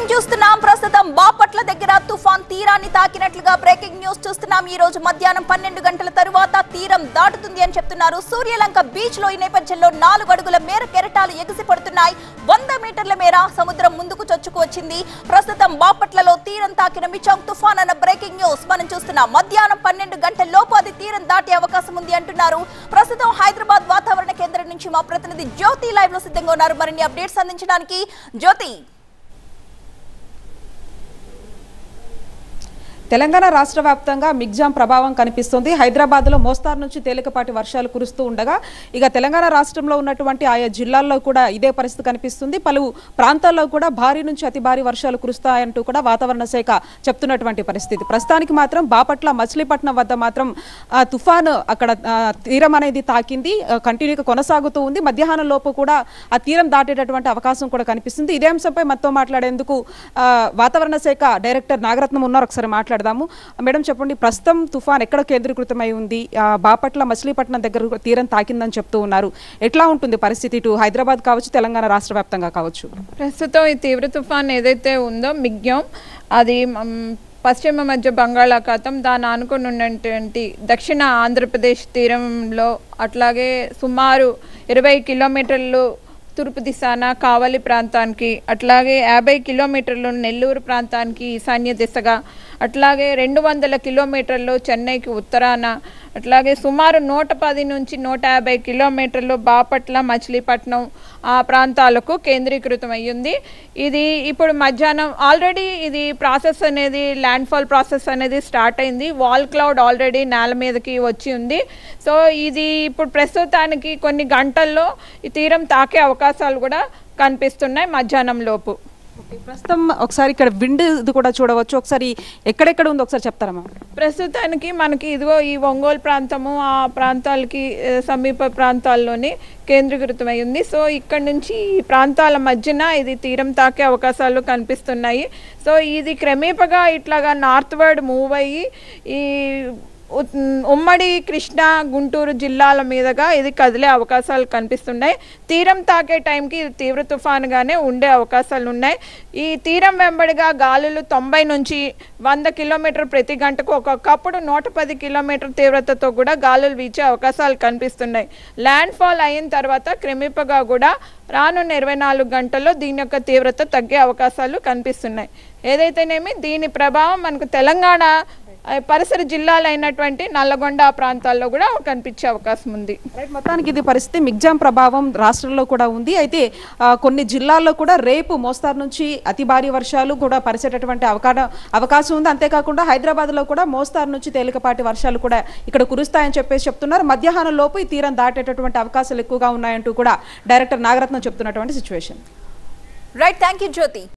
breaking చూస్తున్నాం ప్రస్తుతం బాపట్ల దగ్గర తుఫాన్ తీరాన్ని తాకినట్లుగా బ్రేకింగ్ న్యూస్ చూస్తున్నాం ఈ రోజు మధ్యాహ్నం పన్నెండు గంటల తరువాత తీరం దాటుతుంది అని చెప్తున్నారు సూర్యలంక బీచ్ లో ఈ నేపథ్యంలో నాలుగు అడుగుల మేర కెరటాలు ఎగిసి పడుతున్నాయి వంద మీటర్ల మేర సముద్రం ముందుకు చొచ్చుకు వచ్చింది ప్రస్తుతం బాపట్లలో తీరం తాకిన మిచాంగ్ తుఫాన్ అన్న బ్రేకింగ్ న్యూస్ మనం చూస్తున్నాం మధ్యాహ్నం పన్నెండు గంటల లోపు అది తీరం దాటే అవకాశం ఉంది అంటున్నారు ప్రస్తుతం హైదరాబాద్ వాతావరణ కేంద్రం నుంచి మా ప్రతినిధి జ్యోతి లైవ్ లో సిద్ధంగా ఉన్నారు మరిన్ని అప్డేట్స్ అందించడానికి జ్యోతి తెలంగాణ రాష్ట్ర వ్యాప్తంగా మిగ్జామ్ ప్రభావం కనిపిస్తుంది హైదరాబాద్లో మోస్తారు నుంచి తేలికపాటి వర్షాలు కురుస్తూ ఉండగా ఇక తెలంగాణ రాష్ట్రంలో ఉన్నటువంటి ఆయా జిల్లాల్లో కూడా ఇదే పరిస్థితి కనిపిస్తుంది పలు ప్రాంతాల్లో కూడా భారీ నుంచి అతి భారీ వర్షాలు కురుస్తాయంటూ కూడా వాతావరణ శాఖ చెప్తున్నటువంటి పరిస్థితి ప్రస్తుతానికి మాత్రం బాపట్ల మచిలీపట్నం వద్ద మాత్రం తుఫాను అక్కడ తీరం అనేది తాకింది కంటిన్యూగా కొనసాగుతూ ఉంది మధ్యాహ్నం లోపు కూడా ఆ తీరం దాటేటటువంటి అవకాశం కూడా కనిపిస్తుంది ఇదే అంశంపై మాతో మాట్లాడేందుకు వాతావరణ శాఖ డైరెక్టర్ నాగరత్నం ఉన్నారు ఒకసారి మాట్లాడు పెడదాము మేడం చెప్పండి ప్రస్తుతం తుఫాన్ ఎక్కడ కేంద్రీకృతమై ఉంది బాపట్ల మచిలీపట్నం దగ్గర తీరం తాకిందని చెప్తూ ఉన్నారు ఎట్లా ఉంటుంది పరిస్థితి ఇటు హైదరాబాద్ కావచ్చు తెలంగాణ రాష్ట్ర వ్యాప్తంగా కావచ్చు ప్రస్తుతం ఈ తీవ్ర తుఫాన్ ఏదైతే ఉందో మిగ్యం అది పశ్చిమ మధ్య బంగాళాఖాతం దాని ఆనుకుని ఉన్నటువంటి దక్షిణ ఆంధ్రప్రదేశ్ తీరంలో అట్లాగే సుమారు ఇరవై కిలోమీటర్లు తూర్పు దిశాన కావలి ప్రాంతానికి అట్లాగే యాభై కిలోమీటర్లు నెల్లూరు ప్రాంతానికి ఈశాన్య దిశగా అట్లాగే రెండు వందల కిలోమీటర్లు చెన్నైకి ఉత్తరాన అట్లాగే సుమారు నూట పది నుంచి నూట యాభై కిలోమీటర్లు బాపట్ల మచిలీపట్నం ఆ ప్రాంతాలకు కేంద్రీకృతం అయ్యింది ఇది ఇప్పుడు మధ్యాహ్నం ఆల్రెడీ ఇది ప్రాసెస్ అనేది ల్యాండ్ఫాల్ ప్రాసెస్ అనేది స్టార్ట్ అయింది వాల్ క్లౌడ్ ఆల్రెడీ నేల మీదకి వచ్చి ఉంది సో ఇది ఇప్పుడు ప్రస్తుతానికి కొన్ని గంటల్లో ఈ తీరం తాకే అవకాశాలు కూడా కనిపిస్తున్నాయి మధ్యాహ్నం లోపు ప్రస్తుతం ఒకసారి ఇక్కడ విండ్ ఇది కూడా చూడవచ్చు ఒకసారి ఎక్కడెక్కడ ఉందో ఒకసారి చెప్తారమ్మా ప్రస్తుతానికి మనకి ఇదిగో ఈ ఒంగోలు ప్రాంతము ఆ ప్రాంతాలకి సమీప ప్రాంతాల్లోనే కేంద్రీకృతమై ఉంది సో ఇక్కడ నుంచి ఈ ప్రాంతాల మధ్యన ఇది తీరం తాకే అవకాశాలు కనిపిస్తున్నాయి సో ఇది క్రమేపగా ఇట్లాగా నార్త్ వర్డ్ మూవ్ అయ్యి ఈ ఉమ్మడి కృష్ణా గుంటూరు జిల్లాల మీదుగా ఇది కదిలే అవకాశాలు కనిపిస్తున్నాయి తీరం తాకే టైంకి ఇది తీవ్ర తుఫానుగానే ఉండే అవకాశాలు ఉన్నాయి ఈ తీరం వెంబడిగా గాలులు తొంభై నుంచి వంద కిలోమీటర్ ప్రతి గంటకు ఒక్కొక్కప్పుడు నూట పది కిలోమీటర్ తీవ్రతతో కూడా గాలులు వీచే అవకాశాలు కనిపిస్తున్నాయి ల్యాండ్ ఫాల్ అయిన తర్వాత క్రమిపగా కూడా రానున్న ఇరవై నాలుగు గంటల్లో దీని యొక్క తీవ్రత తగ్గే అవకాశాలు కనిపిస్తున్నాయి ఏదైతేనేమి దీని ప్రభావం మనకు తెలంగాణ పరిసర జిల్లాలైనటువంటి నల్లగొండ ప్రాంతాల్లో కూడా కనిపించే అవకాశం ఉంది మొత్తానికి ఇది పరిస్థితి మిగ్జామ్ ప్రభావం రాష్ట్రంలో కూడా ఉంది అయితే కొన్ని జిల్లాల్లో కూడా రేపు మోస్తారు నుంచి అతి భారీ వర్షాలు కూడా పరిచేటటువంటి అవకాశం అవకాశం ఉంది అంతేకాకుండా హైదరాబాద్లో కూడా మోస్తారు నుంచి తేలికపాటి వర్షాలు కూడా ఇక్కడ కురుస్తాయని చెప్పేసి చెప్తున్నారు మధ్యాహ్నం లోపు ఈ తీరం దాటేటటువంటి అవకాశాలు ఎక్కువగా ఉన్నాయంటూ కూడా డైరెక్టర్ నాగరత్నం చెప్తున్నటువంటి situation right thank you Jyothi